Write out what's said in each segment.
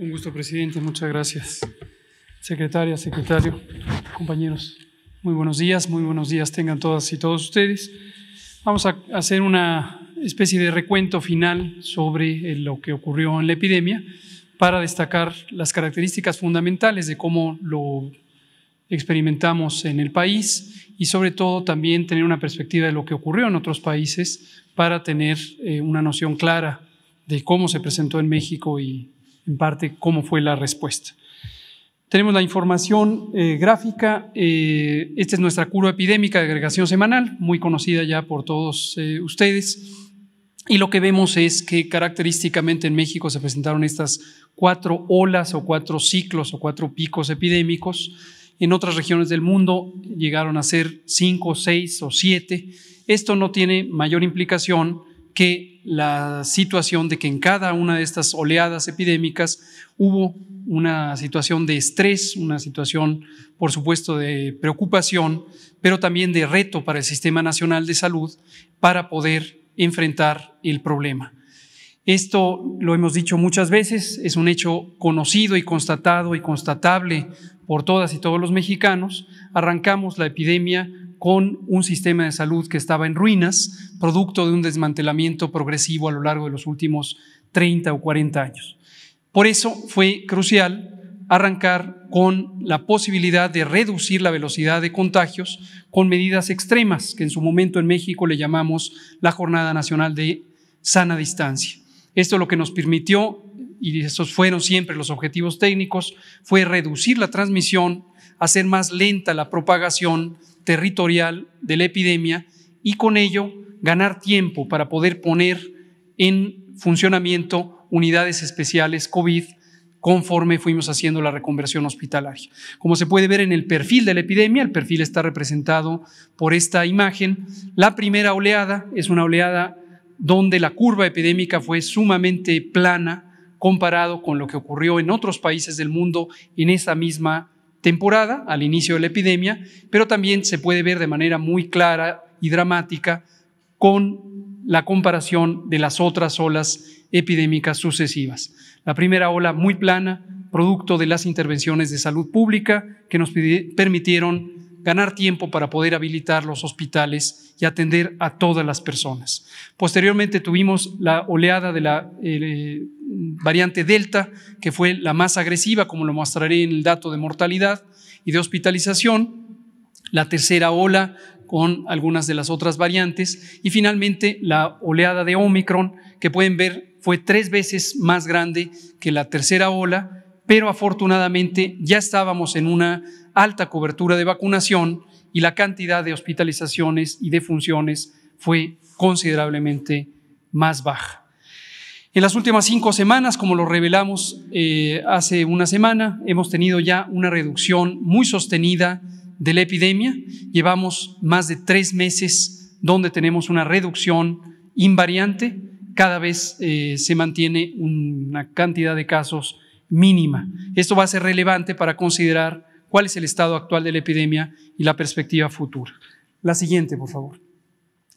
Un gusto, presidente. Muchas gracias. Secretaria, secretario, compañeros. Muy buenos días, muy buenos días tengan todas y todos ustedes. Vamos a hacer una especie de recuento final sobre eh, lo que ocurrió en la epidemia para destacar las características fundamentales de cómo lo experimentamos en el país y sobre todo también tener una perspectiva de lo que ocurrió en otros países para tener eh, una noción clara de cómo se presentó en México y en parte cómo fue la respuesta. Tenemos la información eh, gráfica. Eh, esta es nuestra curva epidémica de agregación semanal, muy conocida ya por todos eh, ustedes. Y lo que vemos es que característicamente en México se presentaron estas cuatro olas o cuatro ciclos o cuatro picos epidémicos. En otras regiones del mundo llegaron a ser cinco, seis o siete. Esto no tiene mayor implicación que la situación de que en cada una de estas oleadas epidémicas hubo una situación de estrés, una situación, por supuesto, de preocupación, pero también de reto para el Sistema Nacional de Salud para poder enfrentar el problema. Esto lo hemos dicho muchas veces, es un hecho conocido y constatado y constatable por todas y todos los mexicanos. Arrancamos la epidemia con un sistema de salud que estaba en ruinas, producto de un desmantelamiento progresivo a lo largo de los últimos 30 o 40 años. Por eso fue crucial arrancar con la posibilidad de reducir la velocidad de contagios con medidas extremas, que en su momento en México le llamamos la Jornada Nacional de Sana Distancia. Esto lo que nos permitió, y esos fueron siempre los objetivos técnicos, fue reducir la transmisión, hacer más lenta la propagación territorial de la epidemia y con ello ganar tiempo para poder poner en funcionamiento unidades especiales COVID conforme fuimos haciendo la reconversión hospitalaria. Como se puede ver en el perfil de la epidemia, el perfil está representado por esta imagen. La primera oleada es una oleada donde la curva epidémica fue sumamente plana comparado con lo que ocurrió en otros países del mundo en esa misma temporada, al inicio de la epidemia, pero también se puede ver de manera muy clara y dramática con la comparación de las otras olas epidémicas sucesivas. La primera ola muy plana, producto de las intervenciones de salud pública que nos permitieron ganar tiempo para poder habilitar los hospitales y atender a todas las personas. Posteriormente tuvimos la oleada de la eh, variante Delta, que fue la más agresiva, como lo mostraré en el dato de mortalidad y de hospitalización, la tercera ola con algunas de las otras variantes y finalmente la oleada de Omicron, que pueden ver fue tres veces más grande que la tercera ola, pero afortunadamente ya estábamos en una alta cobertura de vacunación y la cantidad de hospitalizaciones y de funciones fue considerablemente más baja. En las últimas cinco semanas, como lo revelamos eh, hace una semana, hemos tenido ya una reducción muy sostenida de la epidemia. Llevamos más de tres meses donde tenemos una reducción invariante. Cada vez eh, se mantiene una cantidad de casos mínima. Esto va a ser relevante para considerar cuál es el estado actual de la epidemia y la perspectiva futura. La siguiente, por favor.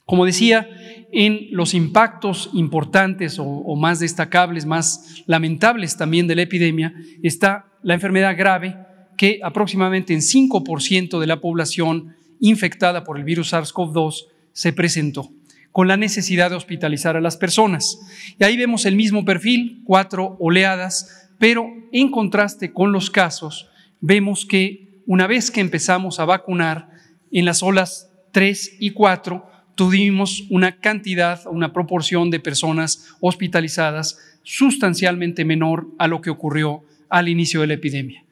Como decía, en los impactos importantes o, más destacables, más lamentables también de la epidemia, está la enfermedad grave que aproximadamente en 5% de la población infectada por el virus SARS-CoV-2 se presentó, con la necesidad de hospitalizar a las personas. Y ahí vemos el mismo perfil, cuatro oleadas, pero en contraste con los casos, vemos que una vez que empezamos a vacunar en las olas 3 y 4, tuvimos una cantidad, una proporción de personas hospitalizadas sustancialmente menor a lo que ocurrió al inicio de la epidemia.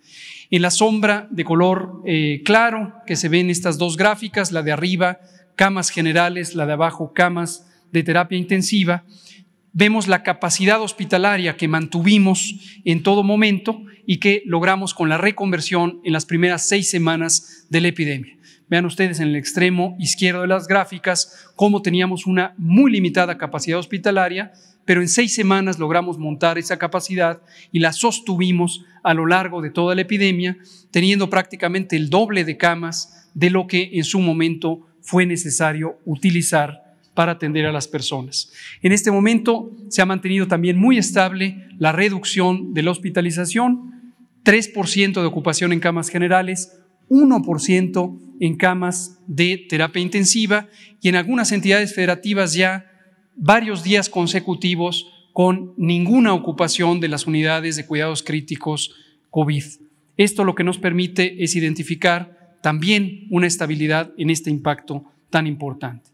En la sombra de color eh, claro que se ven estas dos gráficas, la de arriba, camas generales, la de abajo, camas de terapia intensiva, vemos la capacidad hospitalaria que mantuvimos en todo momento y que logramos con la reconversión en las primeras seis semanas de la epidemia. Vean ustedes en el extremo izquierdo de las gráficas cómo teníamos una muy limitada capacidad hospitalaria, pero en seis semanas logramos montar esa capacidad y la sostuvimos a lo largo de toda la epidemia, teniendo prácticamente el doble de camas de lo que en su momento fue necesario utilizar para atender a las personas. En este momento se ha mantenido también muy estable la reducción de la hospitalización, 3% de ocupación en camas generales, 1% en camas de terapia intensiva y en algunas entidades federativas ya varios días consecutivos con ninguna ocupación de las unidades de cuidados críticos COVID. Esto lo que nos permite es identificar también una estabilidad en este impacto tan importante.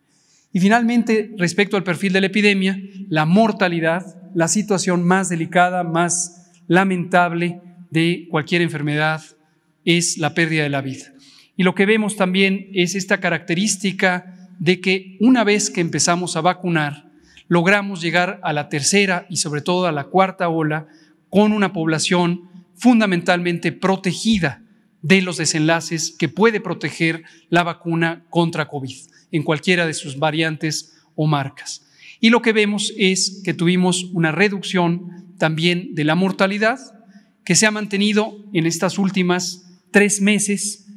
Y finalmente, respecto al perfil de la epidemia, la mortalidad, la situación más delicada, más lamentable de cualquier enfermedad es la pérdida de la vida. Y lo que vemos también es esta característica de que una vez que empezamos a vacunar, logramos llegar a la tercera y sobre todo a la cuarta ola con una población fundamentalmente protegida de los desenlaces que puede proteger la vacuna contra COVID en cualquiera de sus variantes o marcas. Y lo que vemos es que tuvimos una reducción también de la mortalidad que se ha mantenido en estas últimas tres meses,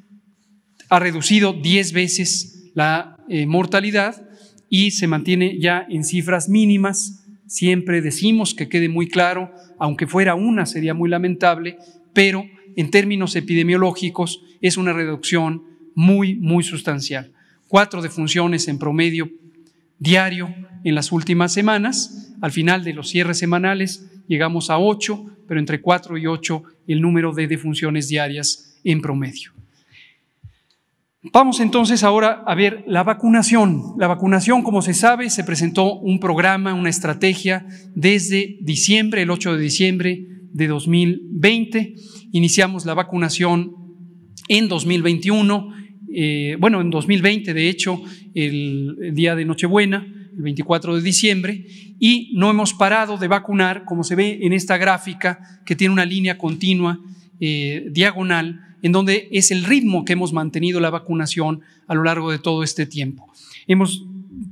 ha reducido diez veces la eh, mortalidad y se mantiene ya en cifras mínimas. Siempre decimos que quede muy claro, aunque fuera una sería muy lamentable, pero en términos epidemiológicos es una reducción muy, muy sustancial. Cuatro defunciones en promedio diario en las últimas semanas. Al final de los cierres semanales llegamos a ocho, pero entre cuatro y ocho el número de defunciones diarias en promedio. Vamos entonces ahora a ver la vacunación. La vacunación, como se sabe, se presentó un programa, una estrategia desde diciembre, el 8 de diciembre de 2020. Iniciamos la vacunación en 2021, eh, bueno, en 2020 de hecho, el, día de Nochebuena, el 24 de diciembre, y no hemos parado de vacunar, como se ve en esta gráfica que tiene una línea continua eh, diagonal en donde es el ritmo que hemos mantenido la vacunación a lo largo de todo este tiempo. Hemos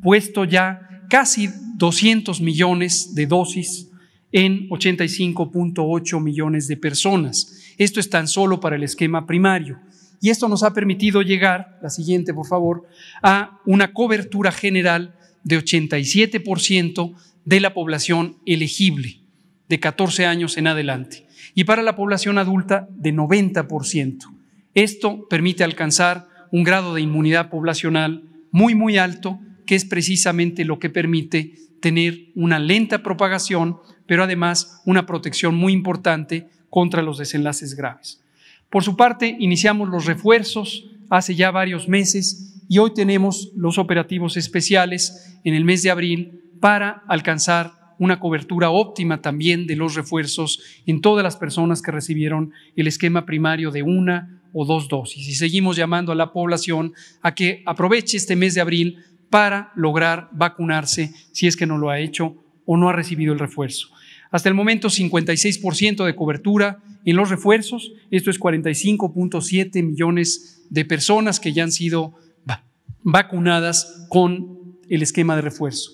puesto ya casi 200 millones de dosis en 85.8 millones de personas. Esto es tan solo para el esquema primario. Y esto nos ha permitido llegar, la siguiente por favor, a una cobertura general de 87% de la población elegible de 14 años en adelante y para la población adulta de 90%. Esto permite alcanzar un grado de inmunidad poblacional muy, muy alto, que es precisamente lo que permite tener una lenta propagación, pero además una protección muy importante contra los desenlaces graves. Por su parte, iniciamos los refuerzos hace ya varios meses y hoy tenemos los operativos especiales en el mes de abril para alcanzar una cobertura óptima también de los refuerzos en todas las personas que recibieron el esquema primario de una o dos dosis. Y seguimos llamando a la población a que aproveche este mes de abril para lograr vacunarse si es que no lo ha hecho o no ha recibido el refuerzo. Hasta el momento 56% de cobertura en los refuerzos, esto es 45.7 millones de personas que ya han sido vacunadas con el esquema de refuerzo.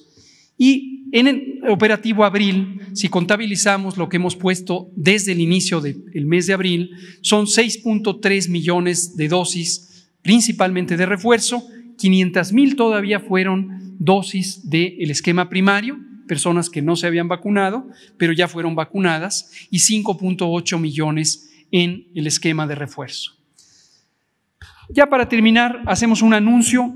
Y en el, operativo abril, si contabilizamos lo que hemos puesto desde el inicio del mes de abril, son 6.3 millones de dosis, principalmente de refuerzo, 500 mil todavía fueron dosis del esquema primario, personas que no se habían vacunado, pero ya fueron vacunadas, y 5.8 millones en el esquema de refuerzo. Ya para terminar, hacemos un anuncio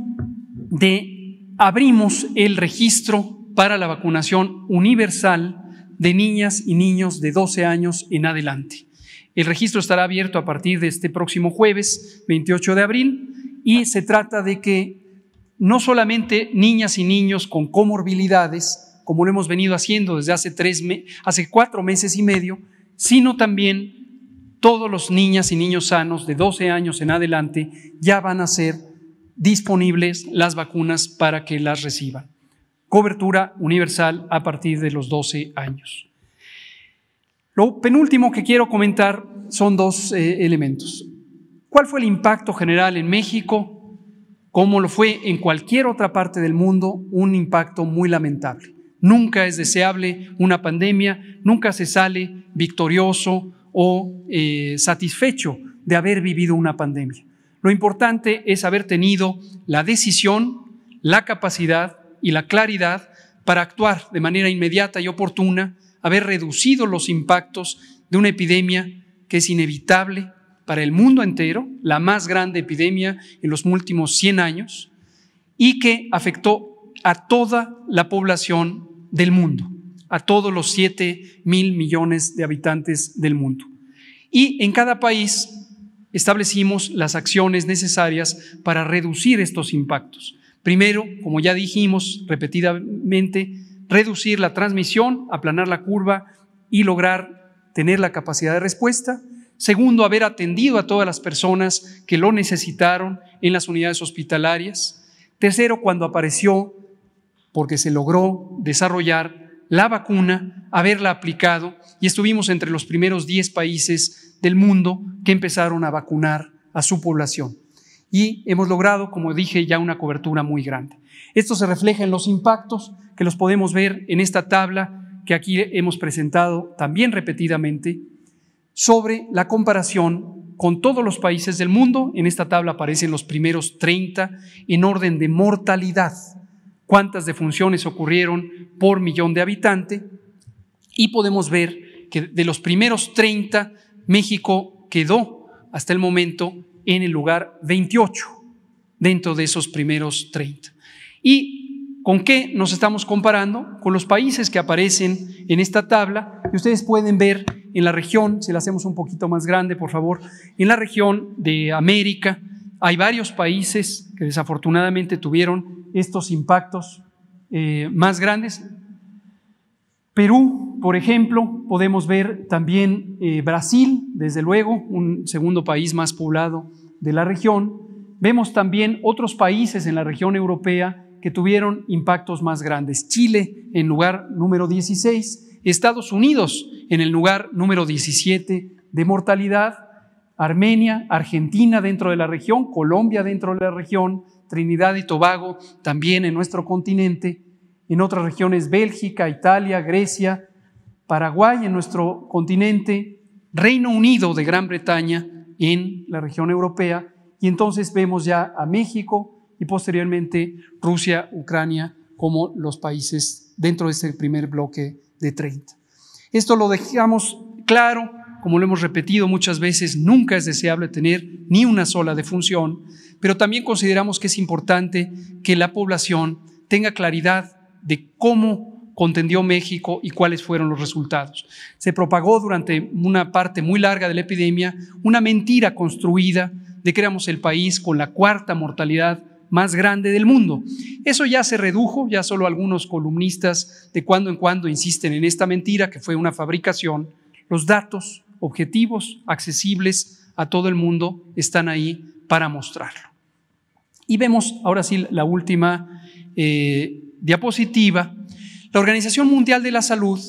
de abrimos el registro para la vacunación universal de niñas y niños de 12 años en adelante. El registro estará abierto a partir de este próximo jueves, 28 de abril, y se trata de que no solamente niñas y niños con comorbilidades, como lo hemos venido haciendo desde hace, tres hace cuatro meses y medio, sino también todos los niñas y niños sanos de 12 años en adelante ya van a ser disponibles las vacunas para que las reciban cobertura universal a partir de los 12 años. Lo penúltimo que quiero comentar son dos eh, elementos. ¿Cuál fue el impacto general en México? Como lo fue en cualquier otra parte del mundo, un impacto muy lamentable. Nunca es deseable una pandemia, nunca se sale victorioso o eh, satisfecho de haber vivido una pandemia. Lo importante es haber tenido la decisión, la capacidad y la claridad para actuar de manera inmediata y oportuna, haber reducido los impactos de una epidemia que es inevitable para el mundo entero, la más grande epidemia en los últimos 100 años, y que afectó a toda la población del mundo, a todos los 7 mil millones de habitantes del mundo. Y en cada país establecimos las acciones necesarias para reducir estos impactos. Primero, como ya dijimos repetidamente, reducir la transmisión, aplanar la curva y lograr tener la capacidad de respuesta. Segundo, haber atendido a todas las personas que lo necesitaron en las unidades hospitalarias. Tercero, cuando apareció, porque se logró desarrollar la vacuna, haberla aplicado y estuvimos entre los primeros 10 países del mundo que empezaron a vacunar a su población y hemos logrado, como dije, ya una cobertura muy grande. Esto se refleja en los impactos que los podemos ver en esta tabla que aquí hemos presentado también repetidamente sobre la comparación con todos los países del mundo. En esta tabla aparecen los primeros 30 en orden de mortalidad, cuántas defunciones ocurrieron por millón de habitantes y podemos ver que de los primeros 30 México quedó hasta el momento en el lugar 28 dentro de esos primeros 30. ¿Y con qué nos estamos comparando? Con los países que aparecen en esta tabla y ustedes pueden ver en la región, si la hacemos un poquito más grande, por favor, en la región de América hay varios países que desafortunadamente tuvieron estos impactos eh, más grandes. Perú, por ejemplo, podemos ver también eh, Brasil, desde luego, un segundo país más poblado de la región. Vemos también otros países en la región europea que tuvieron impactos más grandes. Chile en lugar número 16, Estados Unidos en el lugar número 17 de mortalidad, Armenia, Argentina dentro de la región, Colombia dentro de la región, Trinidad y Tobago también en nuestro continente, en otras regiones Bélgica, Italia, Grecia, Paraguay en nuestro continente, Reino Unido de Gran Bretaña en la región europea, y entonces vemos ya a México y posteriormente Rusia, Ucrania como los países dentro de este primer bloque de 30. Esto lo dejamos claro, como lo hemos repetido muchas veces, nunca es deseable tener ni una sola defunción, pero también consideramos que es importante que la población tenga claridad de cómo contendió México y cuáles fueron los resultados. Se propagó durante una parte muy larga de la epidemia una mentira construida de que éramos el país con la cuarta mortalidad más grande del mundo. Eso ya se redujo, ya solo algunos columnistas de cuando en cuando insisten en esta mentira, que fue una fabricación. Los datos objetivos, accesibles a todo el mundo, están ahí para mostrarlo. Y vemos ahora sí la última eh, diapositiva, la Organización Mundial de la Salud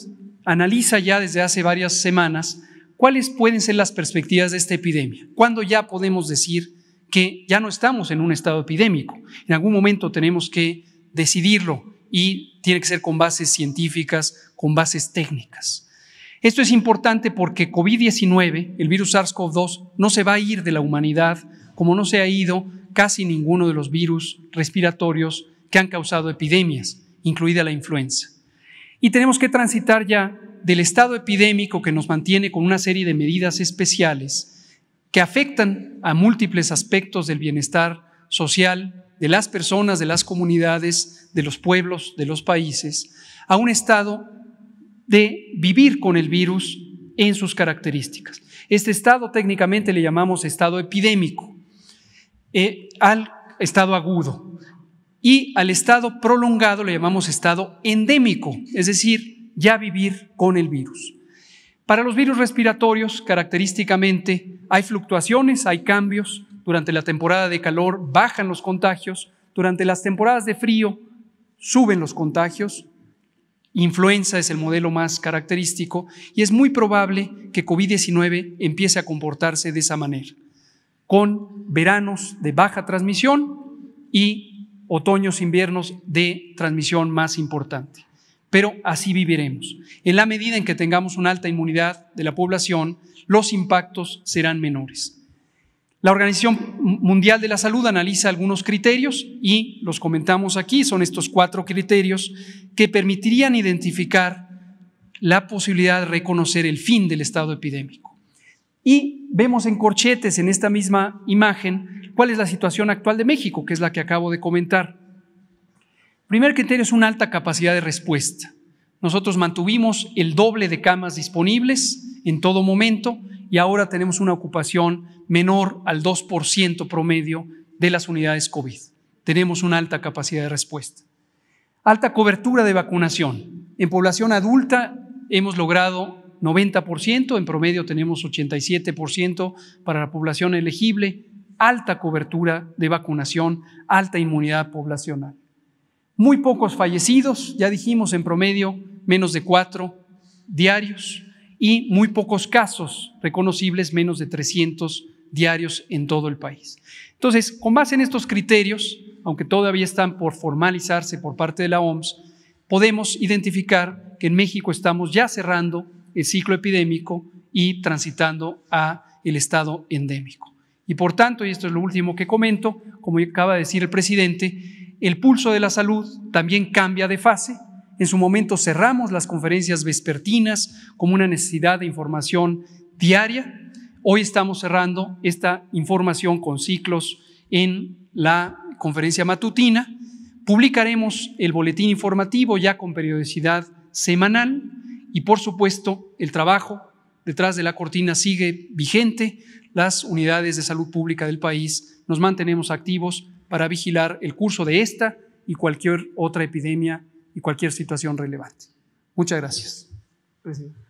analiza ya desde hace varias semanas cuáles pueden ser las perspectivas de esta epidemia, cuándo ya podemos decir que ya no estamos en un estado epidémico. En algún momento tenemos que decidirlo y tiene que ser con bases científicas, con bases técnicas. Esto es importante porque COVID-19, el virus SARS-CoV-2, no se va a ir de la humanidad como no se ha ido casi ninguno de los virus respiratorios que han causado epidemias, incluida la influenza. Y tenemos que transitar ya del estado epidémico que nos mantiene con una serie de medidas especiales que afectan a múltiples aspectos del bienestar social de las personas, de las comunidades, de los pueblos, de los países, a un estado de vivir con el virus en sus características. Este estado técnicamente le llamamos estado epidémico, eh, al estado agudo, y al estado prolongado le llamamos estado endémico, es decir, ya vivir con el virus. Para los virus respiratorios, característicamente, hay fluctuaciones, hay cambios. Durante la temporada de calor bajan los contagios, durante las temporadas de frío suben los contagios. Influenza es el modelo más característico y es muy probable que COVID-19 empiece a comportarse de esa manera, con veranos de baja transmisión y otoños, inviernos de transmisión más importante. Pero así viviremos. En la medida en que tengamos una alta inmunidad de la población, los impactos serán menores. La Organización Mundial de la Salud analiza algunos criterios y los comentamos aquí. Son estos cuatro criterios que permitirían identificar la posibilidad de reconocer el fin del estado epidémico. Y vemos en corchetes en esta misma imagen cuál es la situación actual de México, que es la que acabo de comentar. Primer criterio es una alta capacidad de respuesta. Nosotros mantuvimos el doble de camas disponibles en todo momento y ahora tenemos una ocupación menor al 2% promedio de las unidades COVID. Tenemos una alta capacidad de respuesta. Alta cobertura de vacunación. En población adulta hemos logrado 90%, en promedio tenemos 87% para la población elegible, alta cobertura de vacunación, alta inmunidad poblacional. Muy pocos fallecidos, ya dijimos en promedio, menos de cuatro diarios, y muy pocos casos reconocibles, menos de 300 diarios en todo el país. Entonces, con base en estos criterios, aunque todavía están por formalizarse por parte de la OMS, podemos identificar que en México estamos ya cerrando el ciclo epidémico y transitando a el estado endémico. Y por tanto, y esto es lo último que comento, como acaba de decir el presidente, el pulso de la salud también cambia de fase. En su momento cerramos las conferencias vespertinas como una necesidad de información diaria. Hoy estamos cerrando esta información con ciclos en la conferencia matutina. Publicaremos el boletín informativo ya con periodicidad semanal y por supuesto el trabajo detrás de la cortina sigue vigente. Las unidades de salud pública del país nos mantenemos activos para vigilar el curso de esta y cualquier otra epidemia y cualquier situación relevante. Muchas gracias.